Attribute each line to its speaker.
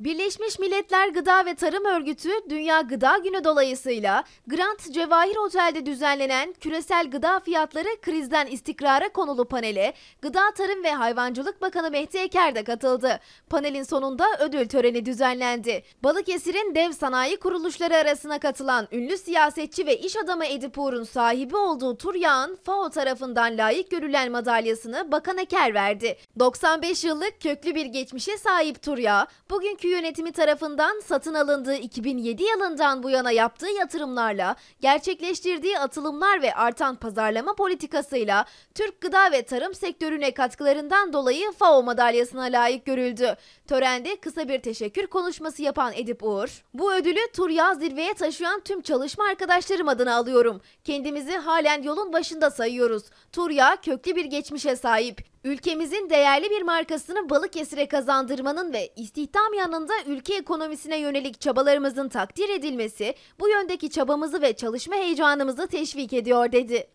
Speaker 1: Birleşmiş Milletler Gıda ve Tarım Örgütü Dünya Gıda Günü dolayısıyla Grant Cevahir Otel'de düzenlenen Küresel Gıda Fiyatları Krizden istikrara konulu panele Gıda Tarım ve Hayvancılık Bakanı Mehdi Eker de katıldı. Panelin sonunda ödül töreni düzenlendi. Balıkesir'in dev sanayi kuruluşları arasına katılan ünlü siyasetçi ve iş adamı Edip Uğur'un sahibi olduğu Turyağ'ın FAO tarafından layık görülen madalyasını Bakan Eker verdi. 95 yıllık köklü bir geçmişe sahip Turyağ, bugünkü Akü yönetimi tarafından satın alındığı 2007 yılından bu yana yaptığı yatırımlarla, gerçekleştirdiği atılımlar ve artan pazarlama politikasıyla Türk gıda ve tarım sektörüne katkılarından dolayı FAO madalyasına layık görüldü. Törende kısa bir teşekkür konuşması yapan Edip Uğur, bu ödülü tur yaz zirveye taşıyan tüm çalışma arkadaşlarım adına alıyorum. Kendimizi halen yolun başında sayıyoruz. Turya köklü bir geçmişe sahip. Ülkemizin değerli bir markasını Balıkesir'e kazandırmanın ve istihdam yanında ülke ekonomisine yönelik çabalarımızın takdir edilmesi bu yöndeki çabamızı ve çalışma heyecanımızı teşvik ediyor dedi.